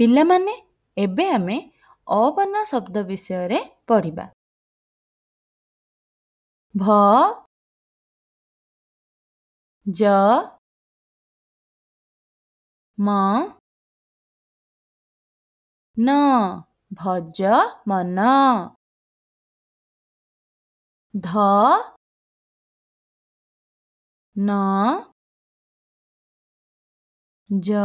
ପିଲାମାନେ ଏବେ ଆମେ ଅବନ ଶବ୍ଦ ବିଷୟରେ ପଢ଼ିବା ଭ ଜ ମ ନ ଭଜ ମନ ଧ ନ ଜ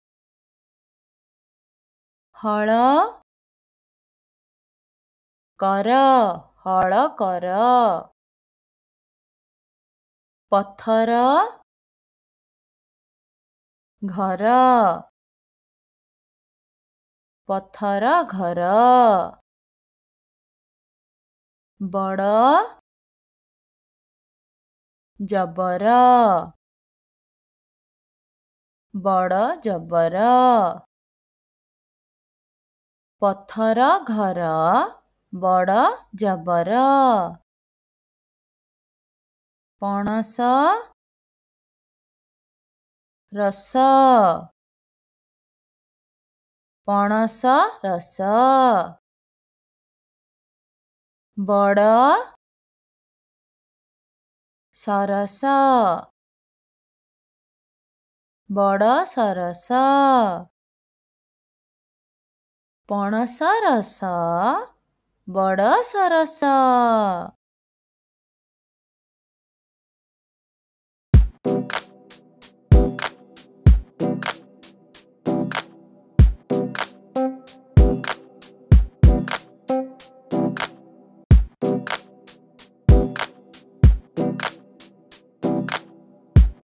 ହଳ କର ହଳ କର ପଥର ଘର ପଥର ଘର ବଡ଼ ଜବର ବଡ଼ ଜବର ପଥର ଘର ବଡ଼ ଜବର ପଣସ ରସ ପଣସ ରସ ବଡ଼ ସରସ ବଡ଼ ସରସ पणस रस बड़ सरस